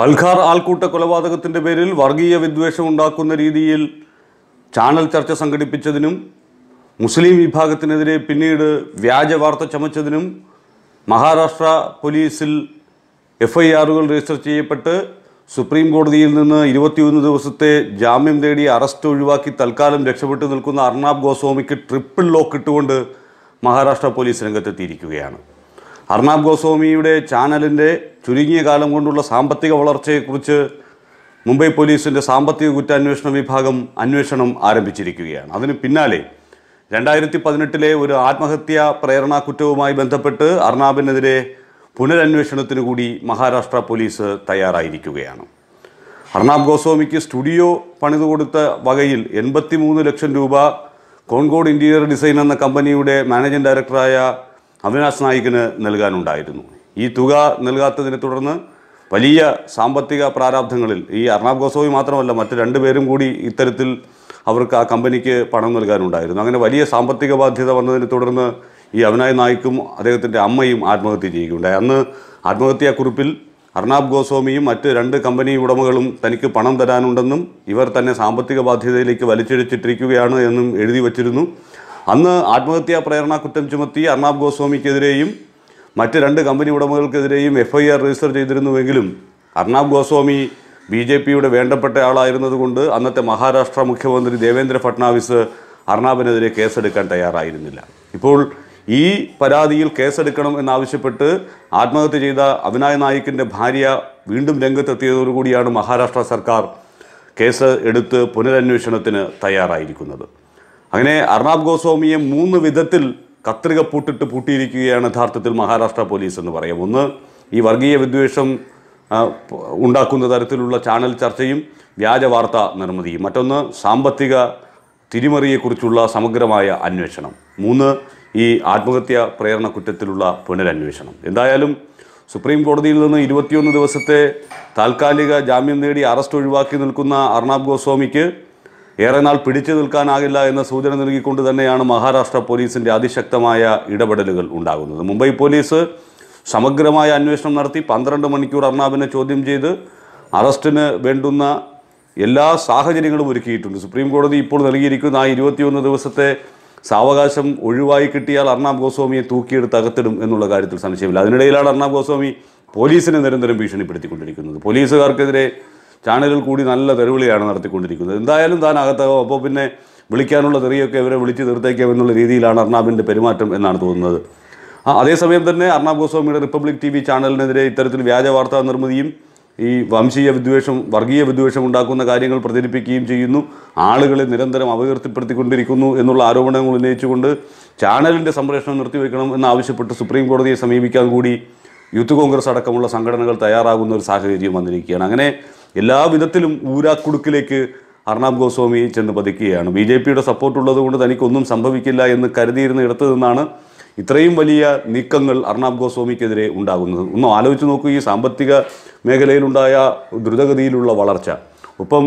പൽഖാർ ആൾക്കൂട്ട കൊലപാതകത്തിൻ്റെ പേരിൽ വർഗീയ വിദ്വേഷം ഉണ്ടാക്കുന്ന രീതിയിൽ ചാനൽ ചർച്ച സംഘടിപ്പിച്ചതിനും മുസ്ലിം വിഭാഗത്തിനെതിരെ പിന്നീട് വ്യാജ വാർത്ത ചമച്ചതിനും മഹാരാഷ്ട്ര പോലീസിൽ എഫ് ഐ ആറുകൾ രജിസ്റ്റർ ചെയ്യപ്പെട്ട് സുപ്രീം കോടതിയിൽ നിന്ന് ഇരുപത്തിയൊന്ന് ദിവസത്തെ ജാമ്യം തേടി അറസ്റ്റ് ഒഴിവാക്കി തൽക്കാലം രക്ഷപ്പെട്ടു നിൽക്കുന്ന അർണാബ് ഗോസ്വാമിക്ക് ട്രിപ്പിൾ ലോക്ക് ഇട്ടുകൊണ്ട് മഹാരാഷ്ട്ര പോലീസ് രംഗത്തെത്തിയിരിക്കുകയാണ് അർണാബ് ഗോസ്വാമിയുടെ ചാനലിൻ്റെ ചുരുങ്ങിയ കാലം കൊണ്ടുള്ള സാമ്പത്തിക വളർച്ചയെക്കുറിച്ച് മുംബൈ പോലീസിൻ്റെ സാമ്പത്തിക കുറ്റാന്വേഷണ വിഭാഗം അന്വേഷണം ആരംഭിച്ചിരിക്കുകയാണ് അതിന് പിന്നാലെ രണ്ടായിരത്തി പതിനെട്ടിലെ ഒരു ആത്മഹത്യാ പ്രേരണാ കുറ്റവുമായി ബന്ധപ്പെട്ട് അർണാബിനെതിരെ പുനരന്വേഷണത്തിനു കൂടി മഹാരാഷ്ട്ര പോലീസ് തയ്യാറായിരിക്കുകയാണ് അർണാബ് ഗോസ്വാമിക്ക് സ്റ്റുഡിയോ പണിതു കൊടുത്ത വകയിൽ എൺപത്തി ലക്ഷം രൂപ കോൺകോഡ് ഇൻറ്റീരിയർ ഡിസൈൻ എന്ന കമ്പനിയുടെ മാനേജിംഗ് ഡയറക്ടറായ അവിനാശ് നായിക്കിന് നൽകാനുണ്ടായിരുന്നു ഈ തുക നൽകാത്തതിനെ തുടർന്ന് വലിയ സാമ്പത്തിക പ്രാരാബ്ധങ്ങളിൽ ഈ അർണാബ് ഗോസോയി മാത്രമല്ല മറ്റ് രണ്ടുപേരും കൂടി ഇത്തരത്തിൽ അവർക്ക് ആ കമ്പനിക്ക് പണം നൽകാനുണ്ടായിരുന്നു അങ്ങനെ വലിയ സാമ്പത്തിക ബാധ്യത വന്നതിനെ തുടർന്ന് ഈ അവിനായ് നായിക്കും അദ്ദേഹത്തിൻ്റെ അമ്മയും ആത്മഹത്യ ചെയ്യുകയുണ്ടായി അന്ന് കുറിപ്പിൽ അർണാബ് ഗോസ്വാമിയും മറ്റ് രണ്ട് കമ്പനി ഉടമകളും തനിക്ക് പണം തരാനുണ്ടെന്നും ഇവർ തന്നെ സാമ്പത്തിക ബാധ്യതയിലേക്ക് വലിച്ചെടിച്ചിട്ടിരിക്കുകയാണ് എന്നും എഴുതി വച്ചിരുന്നു അന്ന് ആത്മഹത്യാ പ്രേരണ കുറ്റം ചുമത്തി അർണാബ് ഗോസ്വാമിക്കെതിരെയും മറ്റ് രണ്ട് കമ്പനി ഉടമകൾക്കെതിരെയും എഫ് ഐ ആർ രജിസ്റ്റർ ചെയ്തിരുന്നുവെങ്കിലും അർണാബ് ഗോസ്വാമി ബി ജെ പിയുടെ വേണ്ടപ്പെട്ട ആളായിരുന്നതുകൊണ്ട് അന്നത്തെ മഹാരാഷ്ട്ര മുഖ്യമന്ത്രി ദേവേന്ദ്ര ഫട്നാവിസ് അർണാബിനെതിരെ കേസെടുക്കാൻ തയ്യാറായിരുന്നില്ല ഇപ്പോൾ ഈ പരാതിയിൽ കേസെടുക്കണം എന്നാവശ്യപ്പെട്ട് ആത്മഹത്യ ചെയ്ത അഭിനായ് നായിക്കിൻ്റെ ഭാര്യ വീണ്ടും രംഗത്തെത്തിയതോടുകൂടിയാണ് മഹാരാഷ്ട്ര സർക്കാർ കേസ് എടുത്ത് പുനരന്വേഷണത്തിന് തയ്യാറായിരിക്കുന്നത് അങ്ങനെ അർണാബ് ഗോസ്വാമിയെ മൂന്ന് വിധത്തിൽ കത്രിക പൂട്ടിട്ട് പൂട്ടിയിരിക്കുകയാണ് യഥാർത്ഥത്തിൽ മഹാരാഷ്ട്ര പോലീസ് എന്ന് പറയാം ഒന്ന് ഈ വർഗീയ വിദ്വേഷം ഉണ്ടാക്കുന്ന തരത്തിലുള്ള ചാനൽ ചർച്ചയും വ്യാജ വാർത്ത നിർമ്മിതിയും മറ്റൊന്ന് സാമ്പത്തിക തിരിമറിയെക്കുറിച്ചുള്ള സമഗ്രമായ അന്വേഷണം മൂന്ന് ഈ ആത്മഹത്യ പ്രേരണ കുറ്റത്തിലുള്ള പുനരന്വേഷണം എന്തായാലും സുപ്രീം കോടതിയിൽ നിന്ന് ഇരുപത്തിയൊന്ന് ദിവസത്തെ താൽക്കാലിക ജാമ്യം നേടി അറസ്റ്റ് ഒഴിവാക്കി നിൽക്കുന്ന അർണാബ് ഗോസ്വാമിക്ക് ഏറെ നാൾ പിടിച്ചു നിൽക്കാനാകില്ല എന്ന സൂചന നൽകിക്കൊണ്ട് തന്നെയാണ് മഹാരാഷ്ട്ര പോലീസിൻ്റെ അതിശക്തമായ ഇടപെടലുകൾ ഉണ്ടാകുന്നത് മുംബൈ പോലീസ് സമഗ്രമായ അന്വേഷണം നടത്തി പന്ത്രണ്ട് മണിക്കൂർ അർണാബിനെ ചോദ്യം ചെയ്ത് അറസ്റ്റിന് വേണ്ടുന്ന എല്ലാ സാഹചര്യങ്ങളും ഒരുക്കിയിട്ടുണ്ട് സുപ്രീം കോടതി ഇപ്പോൾ നൽകിയിരിക്കുന്ന ആ ഇരുപത്തിയൊന്ന് ദിവസത്തെ സാവകാശം ഒഴിവായി കിട്ടിയാൽ അർണാബ് ഗോസ്വാമിയെ തൂക്കിയെടുത്ത് അകത്തിടും എന്നുള്ള കാര്യത്തിൽ സംശയമില്ല അതിനിടയിലാണ് അർണാബ് ഗോസ്വാമി പോലീസിനെ നിരന്തരം ഭീഷണിപ്പെടുത്തിക്കൊണ്ടിരിക്കുന്നത് പോലീസുകാർക്കെതിരെ ചാനലിൽ കൂടി നല്ല തെരുവിളിയാണ് നടത്തിക്കൊണ്ടിരിക്കുന്നത് എന്തായാലും താൻ അകത്താകോ അപ്പോൾ പിന്നെ വിളിക്കാനുള്ള തെറിയൊക്കെ ഇവരെ വിളിച്ച് തീർത്തേക്കാം എന്നുള്ള രീതിയിലാണ് അർണാബിൻ്റെ പെരുമാറ്റം എന്നാണ് തോന്നുന്നത് അതേസമയം തന്നെ അർണാബ് ഗോസ്വാമിയുടെ റിപ്പബ്ലിക് ടി വി ചാനലിനെതിരെ ഇത്തരത്തിൽ വ്യാജ വാർത്താ നിർമ്മിതിയും ഈ വംശീയ വിദ്വേഷം വർഗീയ വിദ്വേഷം ഉണ്ടാക്കുന്ന കാര്യങ്ങൾ പ്രചരിപ്പിക്കുകയും ചെയ്യുന്നു ആളുകളെ നിരന്തരം അപകീർത്തിപ്പെടുത്തിക്കൊണ്ടിരിക്കുന്നു എന്നുള്ള ആരോപണങ്ങൾ ഉന്നയിച്ചുകൊണ്ട് ചാനലിൻ്റെ സംപ്രേഷണം നിർത്തിവെക്കണം എന്നാവശ്യപ്പെട്ട് സുപ്രീം കോടതിയെ സമീപിക്കാൻ കൂടി യൂത്ത് കോൺഗ്രസ് അടക്കമുള്ള സംഘടനകൾ തയ്യാറാകുന്ന ഒരു സാഹചര്യം വന്നിരിക്കുകയാണ് അങ്ങനെ എല്ലാ വിധത്തിലും ഊരാക്കുടുക്കിലേക്ക് അർണാബ് ഗോസ്വാമി ചെന്ന് പതിക്കുകയാണ് ബി ജെ പിയുടെ സപ്പോർട്ടുള്ളത് കൊണ്ട് തനിക്കൊന്നും സംഭവിക്കില്ല എന്ന് കരുതിയിരുന്ന ഇടത്തു നിന്നാണ് ഇത്രയും വലിയ നീക്കങ്ങൾ അർണാബ് ഗോസ്വാമിക്കെതിരെ ഉണ്ടാകുന്നത് ഒന്ന് ആലോചിച്ച് നോക്കൂ ഈ സാമ്പത്തിക മേഖലയിലുണ്ടായ ദ്രുതഗതിയിലുള്ള വളർച്ച ഒപ്പം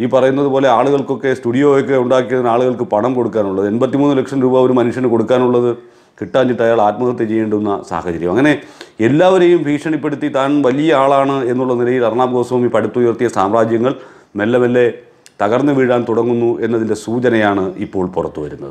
ഈ പറയുന്നത് പോലെ ആളുകൾക്കൊക്കെ സ്റ്റുഡിയോ ഒക്കെ ഉണ്ടാക്കിയതിന് ആളുകൾക്ക് പണം കൊടുക്കാനുള്ളത് എൺപത്തിമൂന്ന് ലക്ഷം രൂപ ഒരു മനുഷ്യന് കൊടുക്കാനുള്ളത് കിട്ടാഞ്ഞിട്ട് അയാൾ ആത്മഹത്യ ചെയ്യേണ്ടുന്ന സാഹചര്യം അങ്ങനെ എല്ലാവരെയും ഭീഷണിപ്പെടുത്തി താൻ വലിയ ആളാണ് എന്നുള്ള നിലയിൽ അർണാബ് ഗോസ്വാമി പടുത്തുയർത്തിയ സാമ്രാജ്യങ്ങൾ മെല്ലെ മെല്ലെ തകർന്നു വീഴാൻ തുടങ്ങുന്നു എന്നതിൻ്റെ സൂചനയാണ് ഇപ്പോൾ പുറത്തു വരുന്നത്